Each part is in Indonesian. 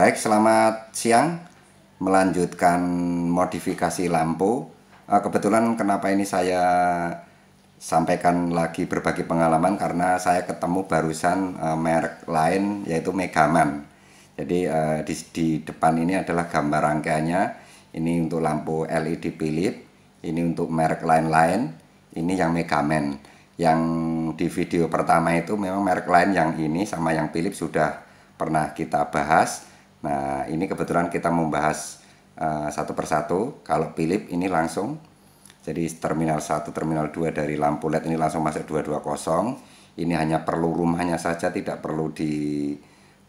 Baik, selamat siang. Melanjutkan modifikasi lampu. Eh, kebetulan kenapa ini saya sampaikan lagi berbagi pengalaman karena saya ketemu barusan eh, merek lain yaitu Megaman. Jadi eh, di, di depan ini adalah gambar rangkaiannya. Ini untuk lampu LED Philips. ini untuk merek lain-lain, ini yang Megaman. Yang di video pertama itu memang merek lain yang ini sama yang Philips sudah pernah kita bahas Nah, ini kebetulan kita membahas uh, eh, satu persatu. Kalau Philip ini langsung jadi terminal 1, terminal 2 dari lampu LED ini langsung masuk 220. Ini hanya perlu rumahnya saja, tidak perlu di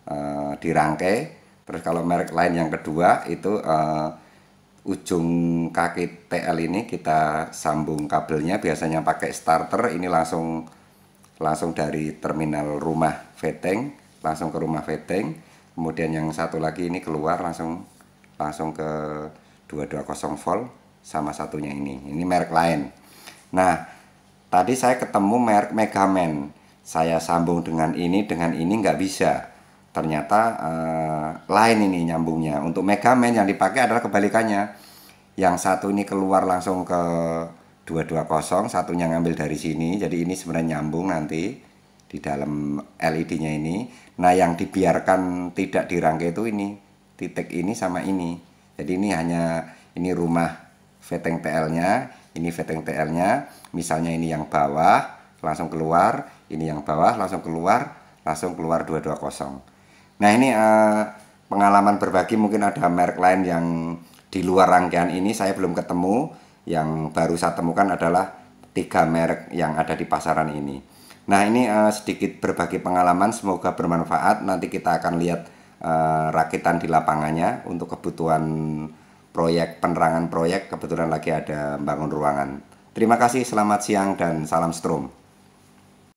uh, dirangkai. Terus kalau merek lain yang kedua itu uh, ujung kaki TL ini kita sambung kabelnya biasanya pakai starter ini langsung langsung dari terminal rumah veteng langsung ke rumah veteng kemudian yang satu lagi ini keluar langsung langsung ke 220 volt sama satunya ini ini merek lain nah tadi saya ketemu merek Megaman saya sambung dengan ini dengan ini nggak bisa ternyata eh, lain ini nyambungnya untuk Megaman yang dipakai adalah kebalikannya yang satu ini keluar langsung ke 220 satunya ngambil dari sini jadi ini sebenarnya nyambung nanti di dalam LED-nya ini. Nah, yang dibiarkan tidak dirangkai itu ini, titik ini sama ini. Jadi ini hanya ini rumah veteng TL-nya, ini veteng TL-nya. Misalnya ini yang bawah langsung keluar, ini yang bawah langsung keluar, langsung keluar 220. Nah, ini eh, pengalaman berbagi mungkin ada merek lain yang di luar rangkaian ini saya belum ketemu. Yang baru saya temukan adalah tiga merek yang ada di pasaran ini. Nah ini uh, sedikit berbagi pengalaman, semoga bermanfaat. Nanti kita akan lihat uh, rakitan di lapangannya untuk kebutuhan proyek penerangan proyek. Kebetulan lagi ada bangun ruangan. Terima kasih, selamat siang dan salam strom.